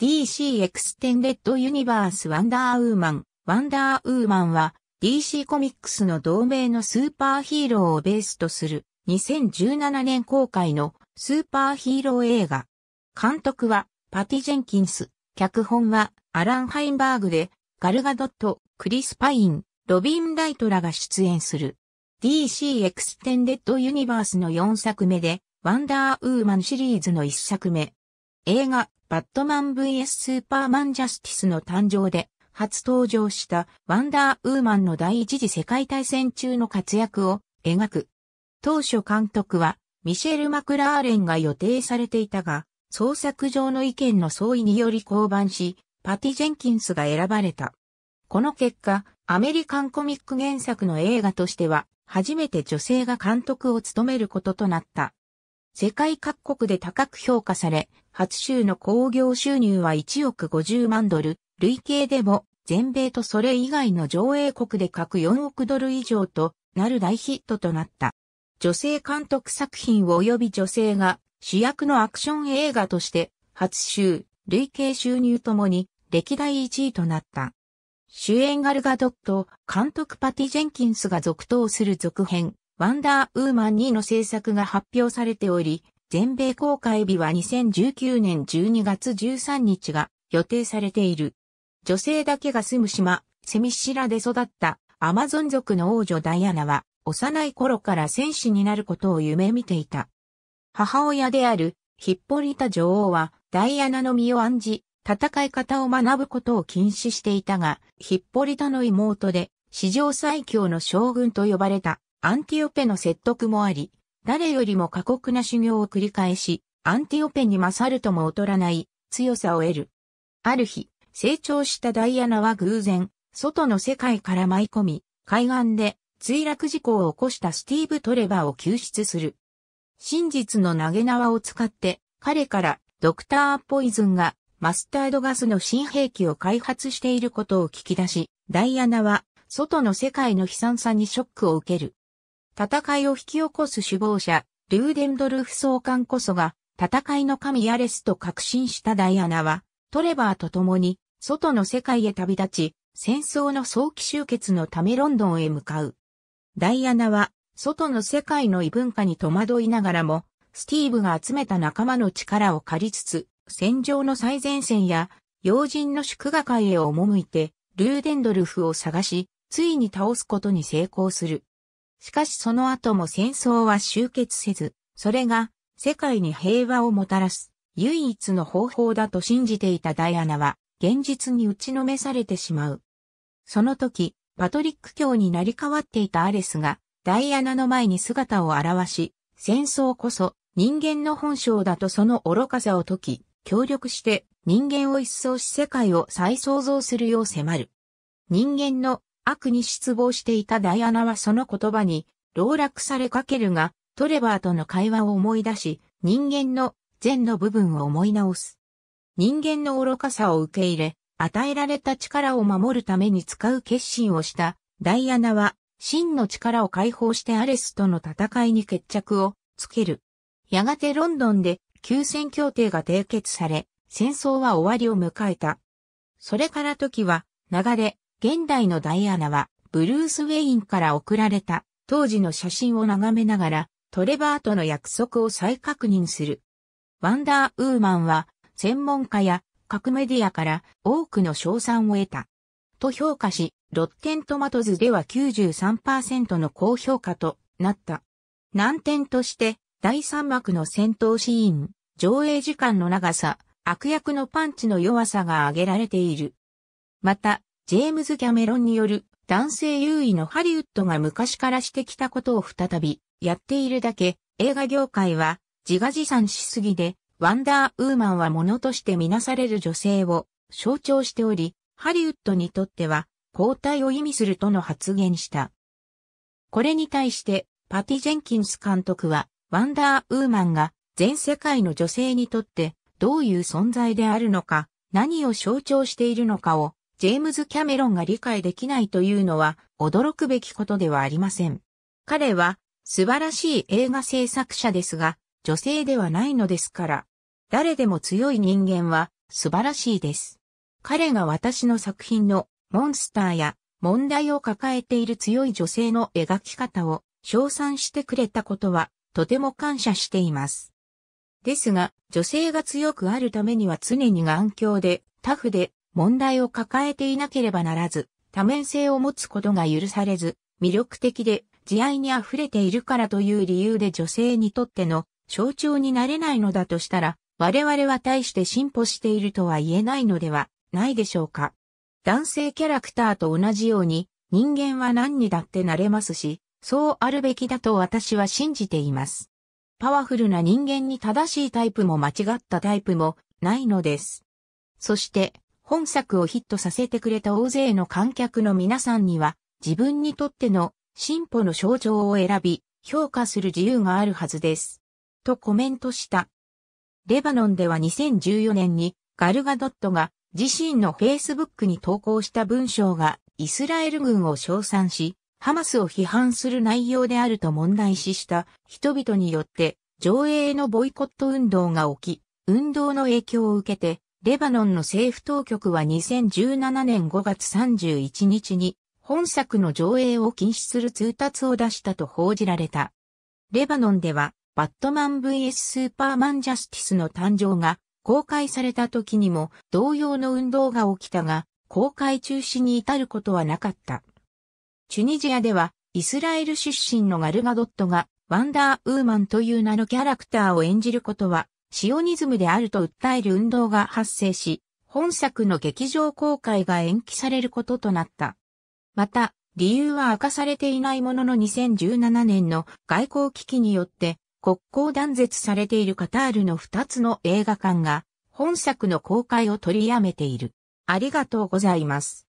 DC エクステン s ッドユニバースワンダーウーマン。ワンダーウーマンは DC コミックスの同名のスーパーヒーローをベースとする2017年公開のスーパーヒーロー映画。監督はパティ・ジェンキンス。脚本はアラン・ハインバーグでガルガドット、クリス・パイン、ロビン・ライトらが出演する。DC エクステン u ッドユニバースの4作目で、ワンダーウーマンシリーズの1作目、映画、バットマン vs スーパーマンジャスティスの誕生で、初登場したワンダーウーマンの第一次世界大戦中の活躍を描く。当初監督は、ミシェル・マクラーレンが予定されていたが、創作上の意見の相違により降板し、パティ・ジェンキンスが選ばれた。この結果、アメリカンコミック原作の映画としては、初めて女性が監督を務めることとなった。世界各国で高く評価され、初週の興行収入は1億50万ドル、累計でも全米とそれ以外の上映国で各4億ドル以上となる大ヒットとなった。女性監督作品及び女性が主役のアクション映画として初週、累計収入ともに歴代1位となった。主演ガルガドット、監督パティ・ジェンキンスが続投する続編、ワンダーウーマン2の制作が発表されており、全米公開日は2019年12月13日が予定されている。女性だけが住む島、セミシラで育ったアマゾン族の王女ダイアナは幼い頃から戦士になることを夢見ていた。母親であるヒッポリタ女王はダイアナの身を案じ、戦い方を学ぶことを禁止していたが、ヒッポリタの妹で史上最強の将軍と呼ばれたアンティオペの説得もあり、誰よりも過酷な修行を繰り返し、アンティオペに勝るとも劣らない強さを得る。ある日、成長したダイアナは偶然、外の世界から舞い込み、海岸で墜落事故を起こしたスティーブ・トレバーを救出する。真実の投げ縄を使って、彼からドクター・ポイズンがマスタードガスの新兵器を開発していることを聞き出し、ダイアナは外の世界の悲惨さにショックを受ける。戦いを引き起こす首謀者、ルーデンドルフ総監こそが、戦いの神アレスと確信したダイアナは、トレバーと共に、外の世界へ旅立ち、戦争の早期終結のためロンドンへ向かう。ダイアナは、外の世界の異文化に戸惑いながらも、スティーブが集めた仲間の力を借りつつ、戦場の最前線や、要人の祝賀会へ赴いて、ルーデンドルフを探し、ついに倒すことに成功する。しかしその後も戦争は終結せず、それが世界に平和をもたらす唯一の方法だと信じていたダイアナは現実に打ちのめされてしまう。その時、パトリック教になり変わっていたアレスがダイアナの前に姿を現し、戦争こそ人間の本性だとその愚かさを解き、協力して人間を一掃し世界を再創造するよう迫る。人間の悪に失望していたダイアナはその言葉に、老落されかけるが、トレバーとの会話を思い出し、人間の善の部分を思い直す。人間の愚かさを受け入れ、与えられた力を守るために使う決心をしたダイアナは、真の力を解放してアレスとの戦いに決着をつける。やがてロンドンで休戦協定が締結され、戦争は終わりを迎えた。それから時は流れ、現代のダイアナは、ブルース・ウェインから送られた当時の写真を眺めながら、トレバーとの約束を再確認する。ワンダーウーマンは、専門家や各メディアから多くの賞賛を得た。と評価し、ロッテントマトズでは93%の高評価となった。難点として、第3幕の戦闘シーン、上映時間の長さ、悪役のパンチの弱さが挙げられている。また、ジェームズ・キャメロンによる男性優位のハリウッドが昔からしてきたことを再びやっているだけ、映画業界は自画自賛しすぎで、ワンダーウーマンはものとしてみなされる女性を象徴しており、ハリウッドにとっては交代を意味するとの発言した。これに対して、パティ・ジェンキンス監督は、ワンダーウーマンが全世界の女性にとってどういう存在であるのか、何を象徴しているのかをジェームズ・キャメロンが理解できないというのは驚くべきことではありません。彼は素晴らしい映画制作者ですが、女性ではないのですから。誰でも強い人間は素晴らしいです。彼が私の作品のモンスターや問題を抱えている強い女性の描き方を称賛してくれたことはとても感謝しています。ですが、女性が強くあるためには常に頑強でタフで問題を抱えていなければならず、多面性を持つことが許されず、魅力的で慈愛に溢れているからという理由で女性にとっての象徴になれないのだとしたら、我々は大して進歩しているとは言えないのではないでしょうか。男性キャラクターと同じように、人間は何にだってなれますし、そうあるべきだと私は信じています。パワフルな人間に正しいタイプも間違ったタイプもないのです。そして、本作をヒットさせてくれた大勢の観客の皆さんには、自分にとっての進歩の象徴を選び、評価する自由があるはずです。とコメントした。レバノンでは2014年にガルガドットが自身の Facebook に投稿した文章がイスラエル軍を称賛し、ハマスを批判する内容であると問題視した人々によって上映のボイコット運動が起き、運動の影響を受けてレバノンの政府当局は2017年5月31日に本作の上映を禁止する通達を出したと報じられた。レバノンではバットマン vs スーパーマンジャスティスの誕生が公開された時にも同様の運動が起きたが公開中止に至ることはなかった。チュニジアではイスラエル出身のガルガドットがワンダーウーマンという名のキャラクターを演じることはシオニズムであると訴える運動が発生し、本作の劇場公開が延期されることとなった。また、理由は明かされていないものの2017年の外交危機によって国交断絶されているカタールの2つの映画館が本作の公開を取りやめている。ありがとうございます。